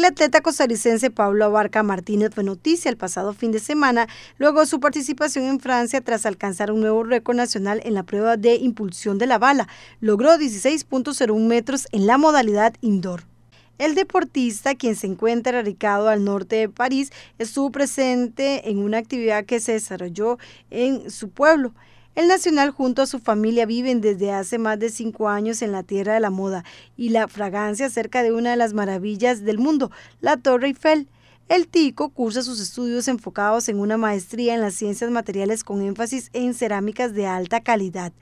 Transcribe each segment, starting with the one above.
El atleta costarricense Pablo Abarca Martínez fue noticia el pasado fin de semana luego de su participación en Francia tras alcanzar un nuevo récord nacional en la prueba de impulsión de la bala. Logró 16.01 metros en la modalidad indoor. El deportista, quien se encuentra radicado al norte de París, estuvo presente en una actividad que se desarrolló en su pueblo. El Nacional junto a su familia viven desde hace más de cinco años en la tierra de la moda y la fragancia cerca de una de las maravillas del mundo, la Torre Eiffel. El Tico cursa sus estudios enfocados en una maestría en las ciencias materiales con énfasis en cerámicas de alta calidad.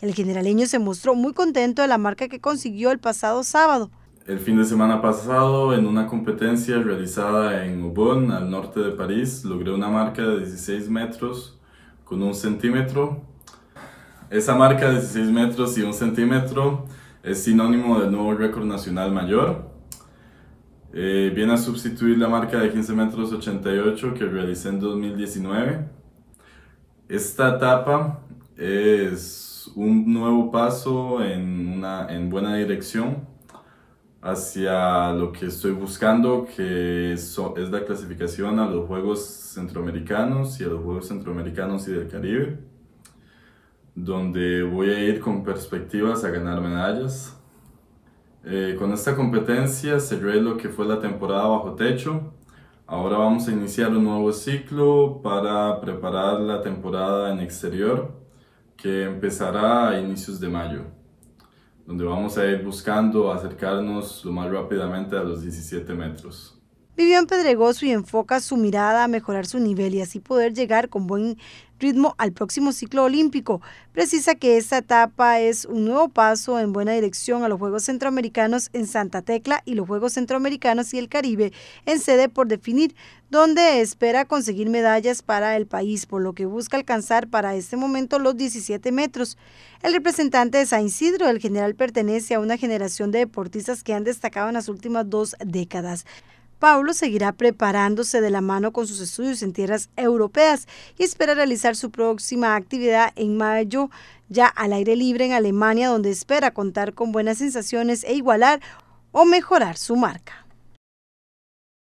El generaleño se mostró muy contento de la marca que consiguió el pasado sábado. El fin de semana pasado, en una competencia realizada en Aubonne, al norte de París, logré una marca de 16 metros con un centímetro esa marca de 16 metros y 1 centímetro es sinónimo del nuevo récord nacional mayor. Eh, viene a sustituir la marca de 15 metros 88 que realicé en 2019. Esta etapa es un nuevo paso en, una, en buena dirección hacia lo que estoy buscando, que es la clasificación a los Juegos Centroamericanos y a los Juegos Centroamericanos y del Caribe donde voy a ir con perspectivas a ganar medallas. Eh, con esta competencia cerré lo que fue la temporada bajo techo. Ahora vamos a iniciar un nuevo ciclo para preparar la temporada en exterior que empezará a inicios de mayo, donde vamos a ir buscando acercarnos lo más rápidamente a los 17 metros vivió en Pedregoso y enfoca su mirada a mejorar su nivel y así poder llegar con buen ritmo al próximo ciclo olímpico. Precisa que esta etapa es un nuevo paso en buena dirección a los Juegos Centroamericanos en Santa Tecla y los Juegos Centroamericanos y el Caribe en sede por definir, donde espera conseguir medallas para el país, por lo que busca alcanzar para este momento los 17 metros. El representante de San Isidro, el general, pertenece a una generación de deportistas que han destacado en las últimas dos décadas. Pablo seguirá preparándose de la mano con sus estudios en tierras europeas y espera realizar su próxima actividad en mayo ya al aire libre en Alemania, donde espera contar con buenas sensaciones e igualar o mejorar su marca.